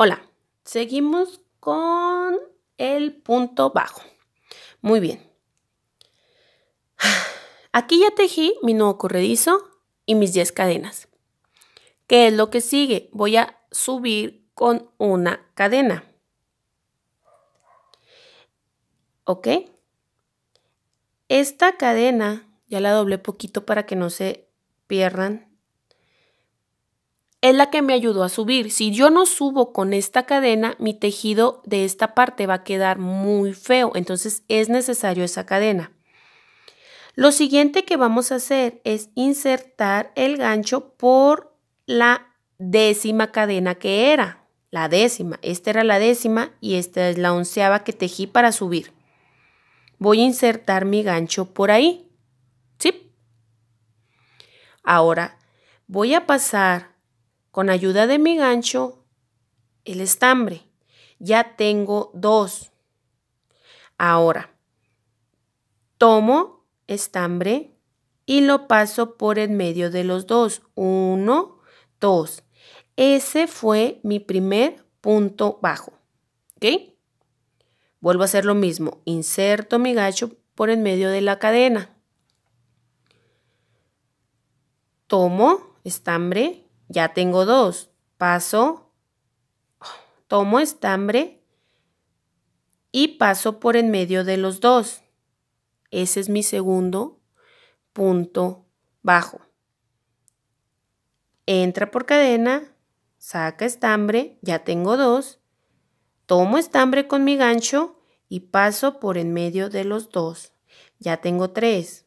Hola, seguimos con el punto bajo. Muy bien. Aquí ya tejí mi nuevo corredizo y mis 10 cadenas. ¿Qué es lo que sigue? Voy a subir con una cadena. ¿Ok? Esta cadena ya la doblé poquito para que no se pierdan es la que me ayudó a subir. Si yo no subo con esta cadena, mi tejido de esta parte va a quedar muy feo. Entonces es necesario esa cadena. Lo siguiente que vamos a hacer es insertar el gancho por la décima cadena que era. La décima. Esta era la décima y esta es la onceava que tejí para subir. Voy a insertar mi gancho por ahí. ¿Sí? Ahora voy a pasar con ayuda de mi gancho, el estambre. Ya tengo dos. Ahora, tomo estambre y lo paso por el medio de los dos. Uno, dos. Ese fue mi primer punto bajo. ¿Ok? Vuelvo a hacer lo mismo. Inserto mi gancho por el medio de la cadena. Tomo estambre ya tengo dos. Paso, tomo estambre y paso por en medio de los dos. Ese es mi segundo punto bajo. Entra por cadena, saca estambre, ya tengo dos. Tomo estambre con mi gancho y paso por en medio de los dos. Ya tengo tres.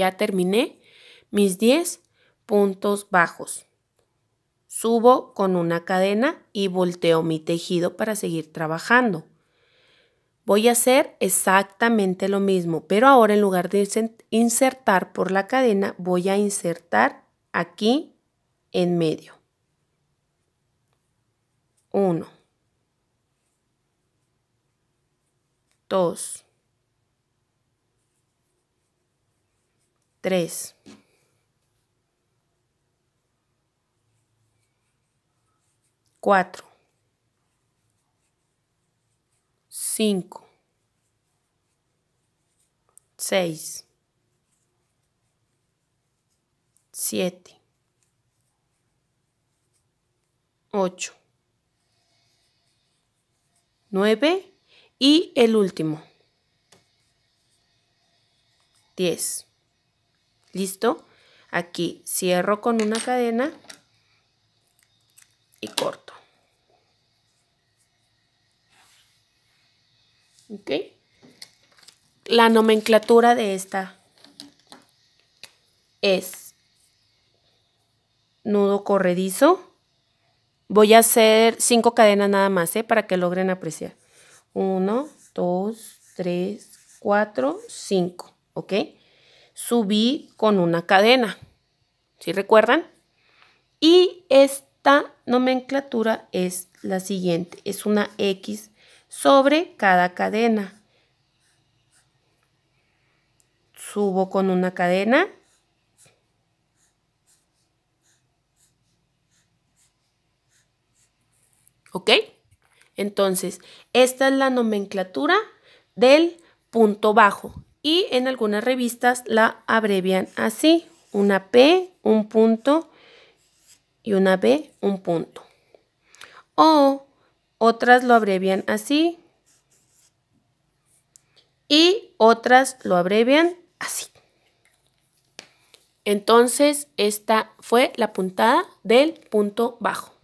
ya terminé mis 10 puntos bajos. Subo con una cadena y volteo mi tejido para seguir trabajando. Voy a hacer exactamente lo mismo, pero ahora en lugar de insertar por la cadena, voy a insertar aquí en medio. 1. 2. Tres, Cuatro, cinco, seis, siete, ocho, nueve y el último, diez. ¿Listo? Aquí cierro con una cadena y corto. ¿Ok? La nomenclatura de esta es nudo corredizo. Voy a hacer cinco cadenas nada más, ¿eh? Para que logren apreciar. Uno, dos, tres, cuatro, cinco. ¿Ok? subí con una cadena. si recuerdan? Y esta nomenclatura es la siguiente, es una X sobre cada cadena. Subo con una cadena. ¿Ok? Entonces, esta es la nomenclatura del punto bajo y en algunas revistas la abrevian así, una P, un punto y una B, un punto. O otras lo abrevian así y otras lo abrevian así. Entonces, esta fue la puntada del punto bajo.